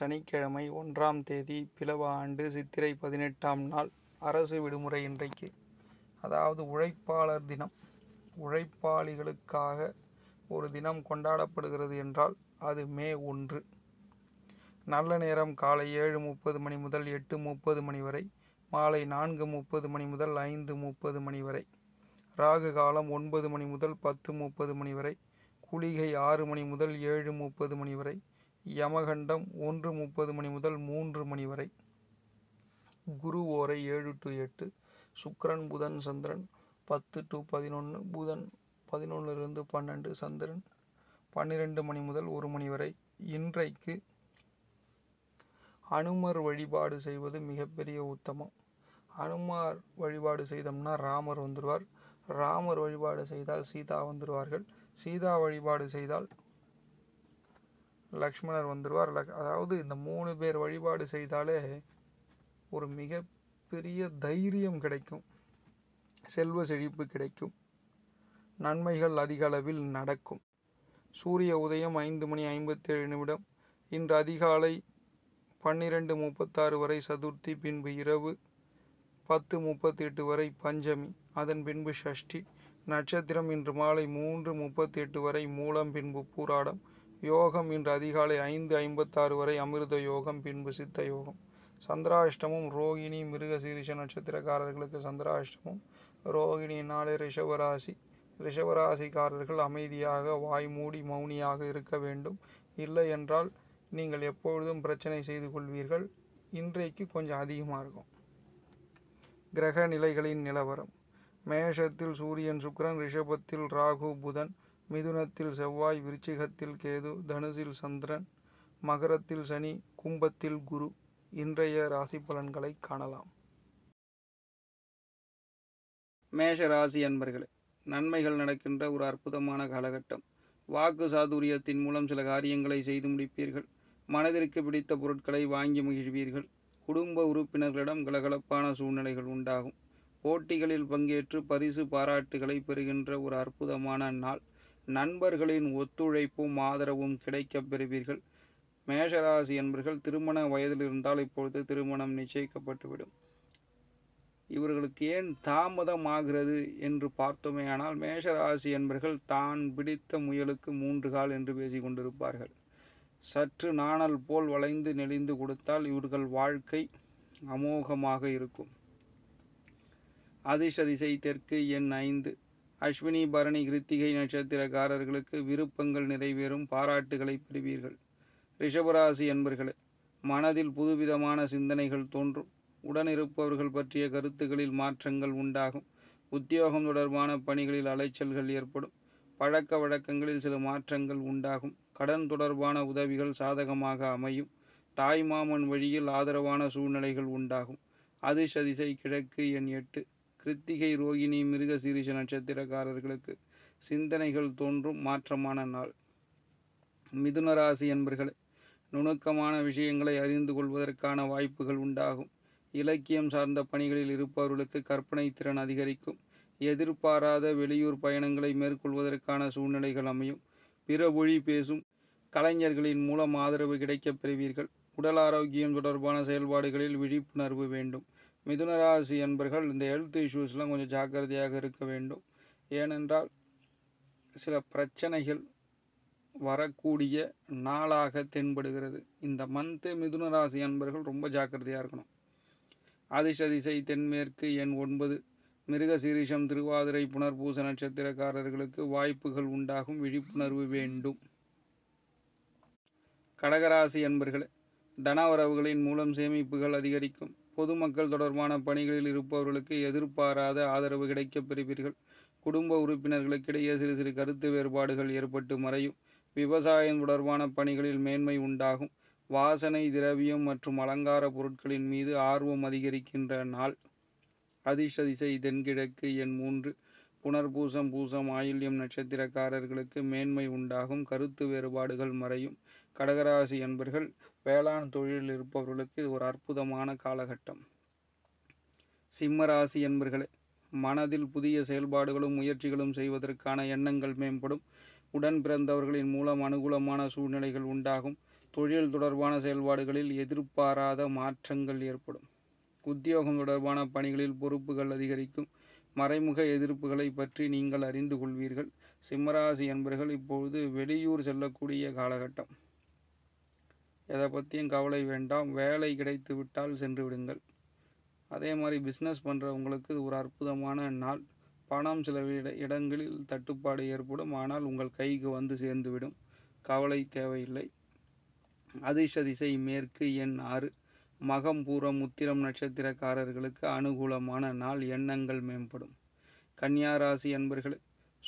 சனிக்கிழமை ஒன்றாம் தேதி பிளவ ஆண்டு சித்திரை பதினெட்டாம் நாள் அரசு விடுமுறை இன்றைக்கு அதாவது உழைப்பாளர் தினம் உழைப்பாளிகளுக்காக ஒரு தினம் கொண்டாடப்படுகிறது என்றால் அது மே ஒன்று நல்ல நேரம் காலை ஏழு முப்பது மணி முதல் எட்டு முப்பது மணி வரை மாலை நான்கு முப்பது மணி முதல் ஐந்து முப்பது மணி வரை ராகு காலம் ஒன்பது மணி முதல் பத்து முப்பது மணி வரை குளிகை ஆறு மணி முதல் ஏழு முப்பது மணி வரை யமகண்டம் ஒன்று முப்பது மணி முதல் மூன்று மணி வரை குரு ஓரை ஏழு டு எட்டு சுக்கரன் புதன் சந்திரன் பத்து டு பதினொன்று புதன் பதினொன்றுலேருந்து பன்னெண்டு சந்திரன் பன்னிரெண்டு மணி முதல் ஒரு மணி வரை இன்றைக்கு அனுமர் வழிபாடு செய்வது மிகப்பெரிய உத்தமம் அனுமார் வழிபாடு செய்தோம்னா ராமர் வந்துடுவார் ராமர் வழிபாடு செய்தால் சீதா வந்துடுவார்கள் சீதா வழிபாடு செய்தால் லக்ஷ்மணர் வந்துடுவார் லக் அதாவது இந்த மூணு பேர் வழிபாடு செய்தாலே ஒரு மிகப்பெரிய தைரியம் கிடைக்கும் செல்வ செழிப்பு கிடைக்கும் நன்மைகள் அதிக அளவில் நடக்கும் சூரிய உதயம் ஐந்து மணி ஐம்பத்தேழு நிமிடம் இன்று அதிகாலை பன்னிரெண்டு முப்பத்தாறு வரை சதுர்த்தி பின்பு இரவு பத்து முப்பத்தி எட்டு வரை பஞ்சமி அதன் பின்பு ஷஷ்டி நட்சத்திரம் இன்று மாலை மூன்று முப்பத்தி எட்டு வரை மூலம் பின்பு பூராடம் யோகம் இன்று அதிகாலை ஐந்து ஐம்பத்தாறு வரை அமிர்த யோகம் பின்பு சித்த யோகம் சந்திராஷ்டமும் ரோகிணி மிருகசீரிஷ நட்சத்திரக்காரர்களுக்கு சந்திராஷ்டமும் ரோகிணி நாளை ரிஷவராசி ரிஷவராசிக்காரர்கள் அமைதியாக வாய் மூடி மௌனியாக இருக்க வேண்டும் இல்லை என்றால் நீங்கள் எப்பொழுதும் பிரச்சனை செய்து கொள்வீர்கள் இன்றைக்கு கொஞ்சம் அதிகமாக இருக்கும் கிரக நிலைகளின் நிலவரம் மேஷத்தில் சூரியன் சுக்ரன் ரிஷபத்தில் ராகு புதன் மிதுனத்தில் செவ்வாய் விருச்சிகத்தில் கேது தனுசில் சந்திரன் மகரத்தில் சனி கும்பத்தில் குரு இன்றைய ராசி பலன்களை காணலாம் மேஷ ராசி அன்பர்களே நன்மைகள் நடக்கின்ற ஒரு அற்புதமான காலகட்டம் வாக்கு சாதுரியத்தின் மூலம் சில காரியங்களை செய்து முடிப்பீர்கள் மனதிற்கு பிடித்த பொருட்களை வாங்கி மகிழ்வீர்கள் குடும்ப உறுப்பினர்களிடம் கலகலப்பான சூழ்நிலைகள் உண்டாகும் போட்டிகளில் பங்கேற்று பரிசு பாராட்டுகளை பெறுகின்ற ஒரு அற்புதமான நாள் நண்பர்களின் ஒத்துழைப்பும் ஆதரவும் கிடைக்கப் பெறுவீர்கள் மேஷராசி என்பர்கள் திருமண வயதில் இருந்தால் இப்பொழுது திருமணம் நிச்சயிக்கப்பட்டுவிடும் இவர்களுக்கு ஏன் தாமதமாகிறது என்று பார்த்தோமேயானால் மேஷராசி என்பர்கள் தான் பிடித்த முயலுக்கு மூன்று கால் என்று பேசிக் கொண்டிருப்பார்கள் சற்று நாணல் போல் வளைந்து நெளிந்து கொடுத்தால் இவர்கள் வாழ்க்கை அமோகமாக இருக்கும் அதிசதிசை தெற்கு எண் ஐந்து அஸ்வினி பரணி கிருத்திகை நட்சத்திரக்காரர்களுக்கு விருப்பங்கள் நிறைவேறும் பாராட்டுகளை பெறுவீர்கள் ரிஷபராசி அன்பர்களே மனதில் புதுவிதமான சிந்தனைகள் தோன்றும் உடனிருப்பவர்கள் பற்றிய கருத்துக்களில் மாற்றங்கள் உண்டாகும் உத்தியோகம் தொடர்பான பணிகளில் அலைச்சல்கள் ஏற்படும் பழக்க வழக்கங்களில் சில மாற்றங்கள் உண்டாகும் கடன் தொடர்பான உதவிகள் சாதகமாக அமையும் தாய்மாமன் வழியில் ஆதரவான சூழ்நிலைகள் உண்டாகும் அதிசதிசை கிழக்கு எண் எட்டு கிருத்திகை ரோகிணி மிருக சீரிஷ நட்சத்திரக்காரர்களுக்கு சிந்தனைகள் தோன்றும் மாற்றமான நாள் மிதுன ராசி நுணுக்கமான விஷயங்களை அறிந்து கொள்வதற்கான வாய்ப்புகள் உண்டாகும் இலக்கியம் சார்ந்த பணிகளில் இருப்பவர்களுக்கு கற்பனை திறன் அதிகரிக்கும் எதிர்பாராத வெளியூர் பயணங்களை மேற்கொள்வதற்கான சூழ்நிலைகள் அமையும் பிற மொழி பேசும் கலைஞர்களின் மூலம் ஆதரவு கிடைக்கப் பெறுவீர்கள் உடல் ஆரோக்கியம் தொடர்பான செயல்பாடுகளில் விழிப்புணர்வு வேண்டும் மிதுனராசி என்பர்கள் இந்த ஹெல்த் இஷ்யூஸ்லாம் கொஞ்சம் ஜாக்கிரதையாக இருக்க வேண்டும் ஏனென்றால் சில பிரச்சனைகள் வரக்கூடிய நாளாக தென்படுகிறது இந்த மந்த்து மிதுனராசி என்பர்கள் ரொம்ப ஜாக்கிரதையாக இருக்கணும் அதிசதிசை தென்மேற்கு எண் ஒன்பது மிருகசீரிஷம் திருவாதிரை புனர்பூச நட்சத்திரக்காரர்களுக்கு வாய்ப்புகள் உண்டாகும் விழிப்புணர்வு வேண்டும் கடகராசி அன்பர்கள் தன உறவுகளின் மூலம் சேமிப்புகள் அதிகரிக்கும் பொதுமக்கள் தொடர்பான பணிகளில் இருப்பவர்களுக்கு எதிர்பாராத ஆதரவு கிடைக்கப் பெறுவீர்கள் குடும்ப உறுப்பினர்களுக்கிடையே சிறு சிறு கருத்து வேறுபாடுகள் ஏற்பட்டு மறையும் விவசாயம் தொடர்பான பணிகளில் மேன்மை உண்டாகும் வாசனை திரவியம் மற்றும் அலங்கார பொருட்களின் மீது ஆர்வம் அதிகரிக்கின்ற நாள் அதிர்ஷதிசை தென்கிழக்கு எண் மூன்று புனர்பூசம் பூசம் ஆயில்யம் நட்சத்திரக்காரர்களுக்கு மேன்மை உண்டாகும் கருத்து வேறுபாடுகள் மறையும் கடகராசி என்பர்கள் வேளாண் தொழிலில் இருப்பவர்களுக்கு இது ஒரு அற்புதமான காலகட்டம் சிம்மராசி என்பர்களே மனதில் புதிய செயல்பாடுகளும் முயற்சிகளும் செய்வதற்கான எண்ணங்கள் மேம்படும் உடன் பிறந்தவர்களின் மூலம் அனுகூலமான சூழ்நிலைகள் உண்டாகும் தொழில் தொடர்பான செயல்பாடுகளில் எதிர்பாராத மாற்றங்கள் ஏற்படும் உத்தியோகம் தொடர்பான பணிகளில் பொறுப்புகள் அதிகரிக்கும் மறைமுக எதிர்ப்புகளை பற்றி நீங்கள் அறிந்து கொள்வீர்கள் சிம்மராசி என்பர்கள் இப்பொழுது வெளியூர் செல்லக்கூடிய காலகட்டம் எதை பற்றியும் கவலை வேண்டாம் வேலை கிடைத்து விட்டால் சென்று விடுங்கள் அதே மாதிரி பிஸ்னஸ் பண்ணுறவங்களுக்கு இது ஒரு அற்புதமான நாள் பணம் சில இடங்களில் தட்டுப்பாடு ஏற்படும் ஆனால் உங்கள் கைக்கு வந்து சேர்ந்துவிடும் கவலை தேவையில்லை அதிர்ஷ்ட திசை மேற்கு எண் ஆறு மகம் பூரம் உத்திரம் நட்சத்திரக்காரர்களுக்கு அனுகூலமான நாள் எண்ணங்கள் மேம்படும் கன்னியாராசி ராசி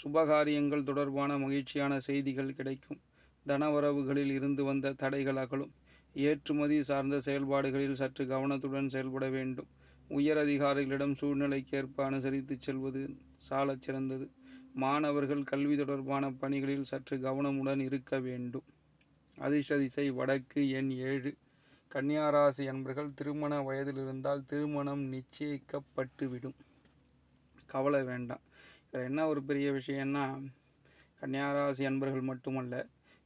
சுபகாரியங்கள் தொடர்பான மகிழ்ச்சியான செய்திகள் கிடைக்கும் தனவரவுகளில் இருந்து வந்த தடைகள் அகலும் ஏற்றுமதி சார்ந்த செயல்பாடுகளில் சற்று கவனத்துடன் செயல்பட வேண்டும் உயர் அதிகாரிகளிடம் சூழ்நிலைக்கேற்ப அனுசரித்து செல்வது சாலச் சிறந்தது மாணவர்கள் கல்வி தொடர்பான பணிகளில் சற்று கவனமுடன் இருக்க வேண்டும் அதிர்ஷதிசை வடக்கு எண் ஏழு கன்னியாராசி என்பர்கள் திருமண வயதில் இருந்தால் திருமணம் நிச்சயிக்கப்பட்டுவிடும் கவலை வேண்டாம் இதில் என்ன ஒரு பெரிய விஷயம்னா கன்னியாராசி என்பர்கள் மட்டுமல்ல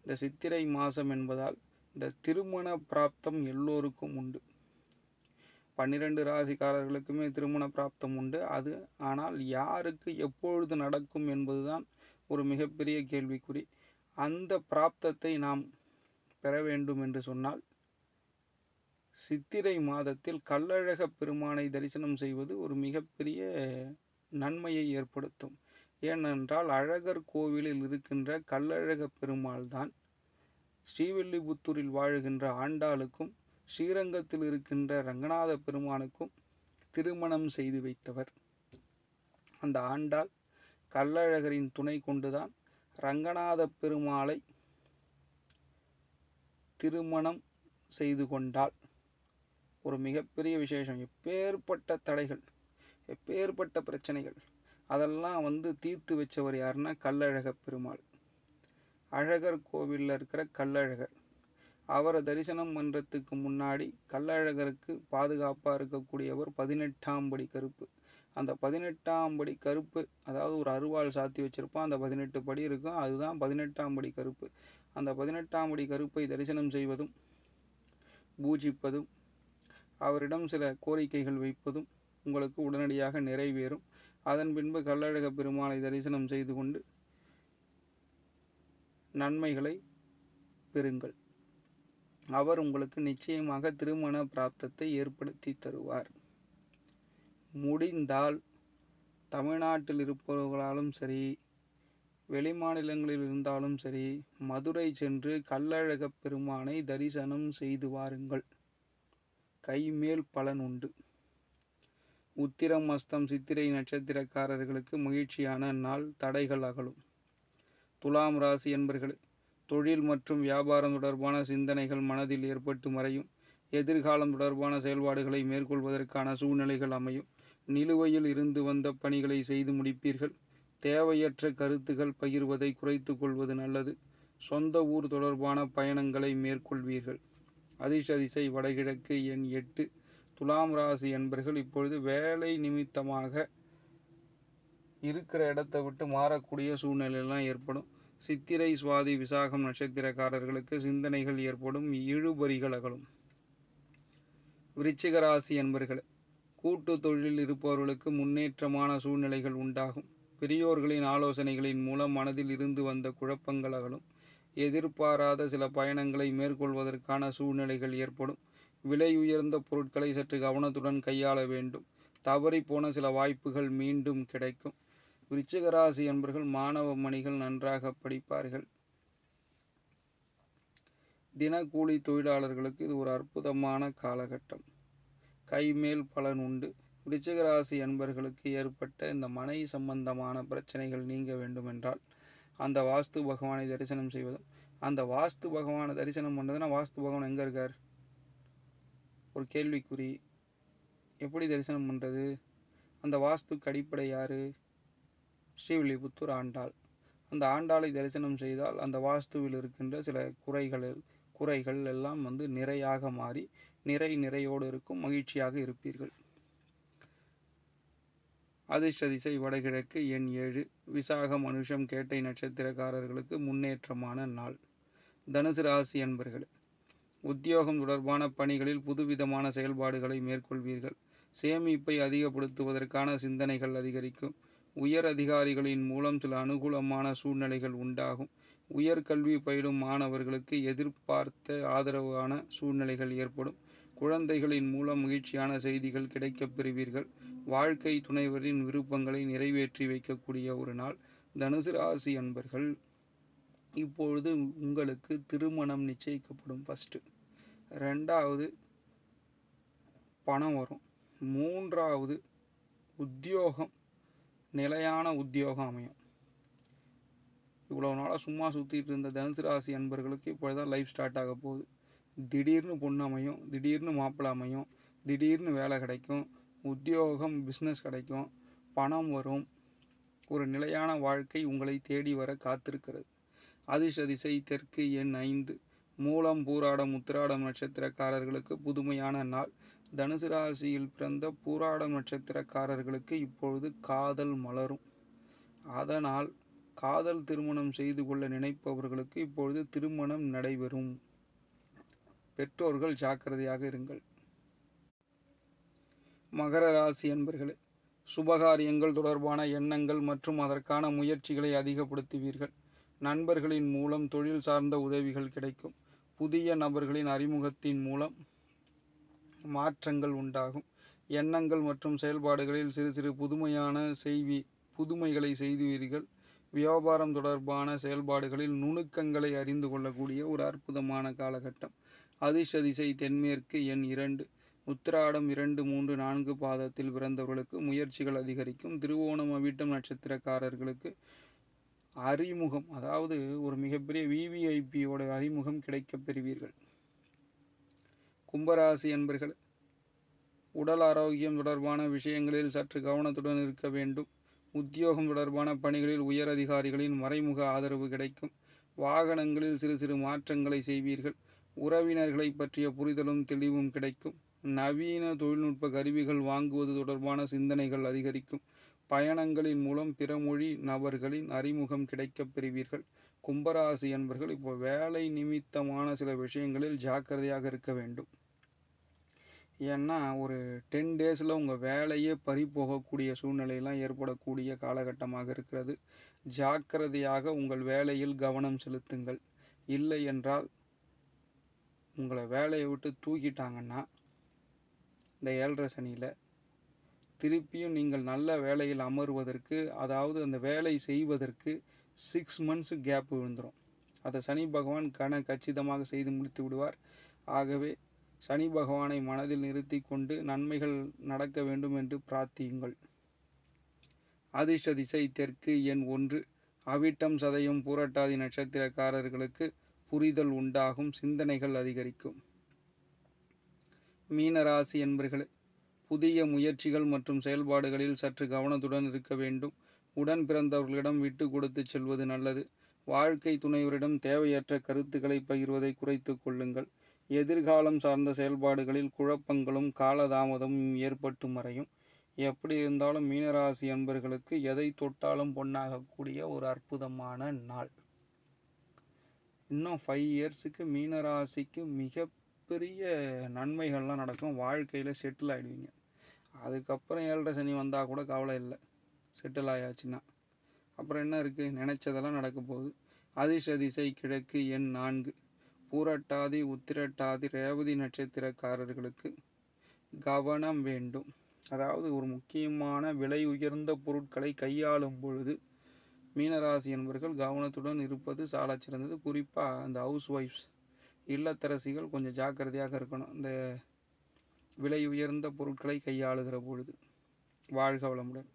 இந்த சித்திரை மாதம் என்பதால் இந்த திருமண பிராப்தம் எல்லோருக்கும் உண்டு பன்னிரண்டு ராசிக்காரர்களுக்குமே திருமண பிராப்தம் உண்டு அது ஆனால் யாருக்கு எப்பொழுது நடக்கும் என்பதுதான் ஒரு மிகப்பெரிய கேள்விக்குறி அந்த பிராப்தத்தை நாம் பெற வேண்டும் என்று சொன்னால் சித்திரை மாதத்தில் கல்லழக பெருமானை தரிசனம் செய்வது ஒரு மிகப்பெரிய நன்மையை ஏற்படுத்தும் ஏனென்றால் அழகர் கோவிலில் இருக்கின்ற கல்லழக பெருமாள் தான் ஸ்ரீவில்லிபுத்தூரில் வாழுகின்ற ஆண்டாளுக்கும் ஸ்ரீரங்கத்தில் இருக்கின்ற ரங்கநாத பெருமானுக்கும் திருமணம் செய்து வைத்தவர் அந்த ஆண்டாள் கள்ளழகரின் துணை கொண்டுதான் ரங்கநாத பெருமாளை திருமணம் செய்து கொண்டாள் ஒரு மிகப்பெரிய விசேஷம் எப்பேற்பட்ட தடைகள் எப்பேற்பட்ட பிரச்சனைகள் அதெல்லாம் வந்து தீர்த்து வச்சவர் யாருன்னா கல்லழக பெருமாள் அழகர் கோவிலில் இருக்கிற கல்லழகர் அவரை தரிசனம் பண்ணுறதுக்கு முன்னாடி கல்லழகருக்கு பாதுகாப்பாக இருக்கக்கூடியவர் பதினெட்டாம் படி கருப்பு அந்த பதினெட்டாம் படி கருப்பு அதாவது ஒரு அருவாள் சாத்தி வச்சுருப்பான் அந்த பதினெட்டு படி இருக்கும் அதுதான் பதினெட்டாம் படி கருப்பு அந்த பதினெட்டாம் படி கருப்பை தரிசனம் செய்வதும் பூஜிப்பதும் அவரிடம் சில கோரிக்கைகள் வைப்பதும் உங்களுக்கு உடனடியாக நிறைவேறும் அதன் பின்பு கல்லழக பெருமாளை தரிசனம் செய்து கொண்டு நன்மைகளை பெறுங்கள் அவர் உங்களுக்கு நிச்சயமாக திருமண பிராப்தத்தை ஏற்படுத்தி தருவார் முடிந்தால் தமிழ்நாட்டில் இருப்பவர்களாலும் சரி வெளிமாநிலங்களில் இருந்தாலும் சரி மதுரை சென்று கள்ளழகப் பெருமானை தரிசனம் செய்து வாருங்கள் கைமேல் பலன் உண்டு உத்திரம் அஸ்தம் சித்திரை நட்சத்திரக்காரர்களுக்கு மகிழ்ச்சியான நாள் தடைகள் அகலும் துலாம் ராசி என்பர்கள் தொழில் மற்றும் வியாபாரம் தொடர்பான சிந்தனைகள் மனதில் ஏற்பட்டு மறையும் எதிர்காலம் தொடர்பான செயல்பாடுகளை மேற்கொள்வதற்கான சூழ்நிலைகள் அமையும் நிலுவையில் இருந்து வந்த பணிகளை செய்து முடிப்பீர்கள் தேவையற்ற கருத்துகள் பகிர்வதை குறைத்து கொள்வது நல்லது சொந்த ஊர் தொடர்பான பயணங்களை மேற்கொள்வீர்கள் அதிசதிசை வடகிழக்கு எண் எட்டு துலாம் ராசி என்பர்கள் இப்பொழுது வேலை நிமித்தமாக இருக்கிற இடத்தை விட்டு மாறக்கூடிய சூழ்நிலையெல்லாம் ஏற்படும் சித்திரை சுவாதி விசாகம் நட்சத்திரக்காரர்களுக்கு சிந்தனைகள் ஏற்படும் இழுபறிகள் அகலும் விருச்சிகராசி ராசி என்பர்கள் கூட்டு தொழில் இருப்பவர்களுக்கு முன்னேற்றமான சூழ்நிலைகள் உண்டாகும் பெரியோர்களின் ஆலோசனைகளின் மூலம் மனதில் இருந்து வந்த குழப்பங்கள் அகலும் எதிர்பாராத சில பயணங்களை மேற்கொள்வதற்கான சூழ்நிலைகள் ஏற்படும் விலை உயர்ந்த பொருட்களை சற்று கவனத்துடன் கையாள வேண்டும் தவறி போன சில வாய்ப்புகள் மீண்டும் கிடைக்கும் விருச்சிகராசி என்பர்கள் மாணவ மணிகள் நன்றாக படிப்பார்கள் தினக்கூலி தொழிலாளர்களுக்கு இது ஒரு அற்புதமான காலகட்டம் கைமேல் பலன் உண்டு விருச்சிகராசி என்பர்களுக்கு ஏற்பட்ட இந்த மனை சம்பந்தமான பிரச்சனைகள் நீங்க வேண்டுமென்றால் அந்த வாஸ்து பகவானை தரிசனம் செய்வதும் அந்த வாஸ்து பகவானை தரிசனம் பண்ணுறதுன்னா வாஸ்து பகவான் எங்கே இருக்கார் ஒரு கேள்விக்குறி எப்படி தரிசனம் பண்ணுறது அந்த வாஸ்துக்கு அடிப்படை யார் ஸ்ரீவில்லிபுத்தூர் ஆண்டாள் அந்த ஆண்டாளை தரிசனம் செய்தால் அந்த வாஸ்துவில் இருக்கின்ற சில குறைகள் குறைகள் எல்லாம் வந்து நிறையாக மாறி நிறை நிறையோடு இருக்கும் மகிழ்ச்சியாக இருப்பீர்கள் அதிர்ஷ்டதிசை வடகிழக்கு எண் ஏழு விசாக மனுஷம் கேட்டை நட்சத்திரக்காரர்களுக்கு முன்னேற்றமான நாள் தனுசு ராசி என்பர்களே உத்தியோகம் தொடர்பான பணிகளில் புதுவிதமான செயல்பாடுகளை மேற்கொள்வீர்கள் சேமிப்பை அதிகப்படுத்துவதற்கான சிந்தனைகள் அதிகரிக்கும் உயர் அதிகாரிகளின் மூலம் சில அனுகூலமான சூழ்நிலைகள் உண்டாகும் உயர்கல்வி பயிலும் மாணவர்களுக்கு எதிர்பார்த்த ஆதரவான சூழ்நிலைகள் ஏற்படும் குழந்தைகளின் மூலம் மகிழ்ச்சியான செய்திகள் கிடைக்கப் பெறுவீர்கள் வாழ்க்கை துணைவரின் விருப்பங்களை நிறைவேற்றி வைக்கக்கூடிய ஒரு நாள் தனுசு ராசி அன்பர்கள் இப்பொழுது உங்களுக்கு திருமணம் நிச்சயிக்கப்படும் ஃபஸ்ட்டு ரெண்டாவது பணம் வரும் மூன்றாவது உத்தியோகம் நிலையான உத்தியோகம் அமையும் இவ்வளோ நாளாக சும்மா சுற்றிட்டு இருந்த தனுசு ராசி அன்பர்களுக்கு இப்போ தான் லைஃப் ஸ்டார்ட் ஆக போகுது திடீர்னு பொண்ணு அமையும் திடீர்னு மாப்பிள்ள அமையும் திடீர்னு வேலை கிடைக்கும் உத்தியோகம் பிஸ்னஸ் கிடைக்கும் பணம் வரும் ஒரு நிலையான வாழ்க்கை உங்களை தேடி வர காத்திருக்கிறது அதிர்ஷ திசை தெற்கு எண் ஐந்து மூலம் பூராடம் உத்திராடம் நட்சத்திரக்காரர்களுக்கு புதுமையான நாள் தனுசு ராசியில் பிறந்த பூராடம் நட்சத்திரக்காரர்களுக்கு இப்பொழுது காதல் மலரும் அதனால் காதல் திருமணம் செய்து கொள்ள நினைப்பவர்களுக்கு இப்பொழுது திருமணம் நடைபெறும் பெற்றோர்கள் ஜாக்கிரதையாக இருங்கள் மகர ராசி அன்பர்களே சுபகாரியங்கள் தொடர்பான எண்ணங்கள் மற்றும் அதற்கான முயற்சிகளை அதிகப்படுத்துவீர்கள் நண்பர்களின் மூலம் தொழில் சார்ந்த உதவிகள் கிடைக்கும் புதிய நபர்களின் அறிமுகத்தின் மூலம் மாற்றங்கள் உண்டாகும் எண்ணங்கள் மற்றும் செயல்பாடுகளில் சிறு சிறு புதுமையான செய்வி புதுமைகளை செய்துவீர்கள் வியாபாரம் தொடர்பான செயல்பாடுகளில் நுணுக்கங்களை அறிந்து கொள்ளக்கூடிய ஒரு அற்புதமான காலகட்டம் அதிஷ் தென்மேற்கு எண் இரண்டு உத்திராடம் இரண்டு மூன்று நான்கு பாதத்தில் பிறந்தவர்களுக்கு முயற்சிகள் அதிகரிக்கும் திருவோணம் அவிட்டம் நட்சத்திரக்காரர்களுக்கு அறிமுகம் அதாவது ஒரு மிகப்பெரிய விவிஐபியோட அறிமுகம் கிடைக்க பெறுவீர்கள் கும்பராசி என்பர்கள் உடல் ஆரோக்கியம் தொடர்பான விஷயங்களில் சற்று கவனத்துடன் இருக்க வேண்டும் உத்தியோகம் தொடர்பான பணிகளில் உயர் அதிகாரிகளின் மறைமுக ஆதரவு கிடைக்கும் வாகனங்களில் சிறு சிறு மாற்றங்களை செய்வீர்கள் உறவினர்களை பற்றிய புரிதலும் தெளிவும் கிடைக்கும் நவீன தொழில்நுட்ப கருவிகள் வாங்குவது தொடர்பான சிந்தனைகள் அதிகரிக்கும் பயணங்களின் மூலம் பிறமொழி நபர்களின் அறிமுகம் கிடைக்கப் பெறுவீர்கள் கும்பராசி என்பர்கள் இப்போ வேலை நிமித்தமான சில விஷயங்களில் ஜாக்கிரதையாக இருக்க வேண்டும் ஏன்னா ஒரு டென் டேஸில் உங்கள் வேலையே பறி போகக்கூடிய சூழ்நிலையெல்லாம் ஏற்படக்கூடிய காலகட்டமாக இருக்கிறது ஜாக்கிரதையாக உங்கள் வேலையில் கவனம் செலுத்துங்கள் இல்லை என்றால் உங்களை வேலையை விட்டு தூக்கிட்டாங்கன்னா இந்த ஏழரை சனியில் திருப்பியும் நீங்கள் நல்ல வேலையில் அமர்வதற்கு அதாவது அந்த வேலை செய்வதற்கு சிக்ஸ் மந்த்ஸ் கேப் விழுந்துடும் அதை சனி பகவான் கன கச்சிதமாக செய்து முடித்து விடுவார் ஆகவே சனி பகவானை மனதில் நிறுத்தி கொண்டு நன்மைகள் நடக்க வேண்டும் என்று பிரார்த்தியுங்கள் அதிர்ஷ்ட திசை தெற்கு எண் ஒன்று அவிட்டம் சதையும் பூரட்டாதி நட்சத்திரக்காரர்களுக்கு புரிதல் உண்டாகும் சிந்தனைகள் அதிகரிக்கும் மீனராசி என்பர்களே புதிய முயற்சிகள் மற்றும் செயல்பாடுகளில் சற்று கவனத்துடன் இருக்க வேண்டும் உடன் பிறந்தவர்களிடம் விட்டு கொடுத்து செல்வது நல்லது வாழ்க்கை துணைவரிடம் தேவையற்ற கருத்துக்களை பகிர்வதை குறைத்து கொள்ளுங்கள் எதிர்காலம் சார்ந்த செயல்பாடுகளில் குழப்பங்களும் காலதாமதமும் ஏற்பட்டு மறையும் எப்படி இருந்தாலும் மீனராசி அன்பர்களுக்கு எதை தொட்டாலும் பொன்னாகக்கூடிய ஒரு அற்புதமான நாள் இன்னும் ஃபைவ் இயர்ஸுக்கு மீனராசிக்கு மிக மிகப்பெரிய நன்மைகள்லாம் நடக்கும் வாழ்க்கையில் செட்டில் ஆகிடுவீங்க அதுக்கப்புறம் ஏழரை சனி வந்தால் கூட கவலை இல்லை செட்டில் ஆயாச்சுன்னா அப்புறம் என்ன இருக்குது நினச்சதெல்லாம் நடக்க போகுது அதிர்ஷ திசை கிழக்கு எண் நான்கு பூரட்டாதி உத்திரட்டாதி ரேவதி நட்சத்திரக்காரர்களுக்கு கவனம் வேண்டும் அதாவது ஒரு முக்கியமான விலை உயர்ந்த பொருட்களை கையாளும் பொழுது மீனராசி என்பவர்கள் கவனத்துடன் இருப்பது சாலச்சிறந்தது சிறந்தது குறிப்பாக அந்த ஹவுஸ் ஒய்ஃப்ஸ் இல்லத்தரசிகள் கொஞ்சம் ஜாக்கிரதையாக இருக்கணும் இந்த விலை உயர்ந்த பொருட்களை கையாளுகிற பொழுது வாழ்க வளமுடன்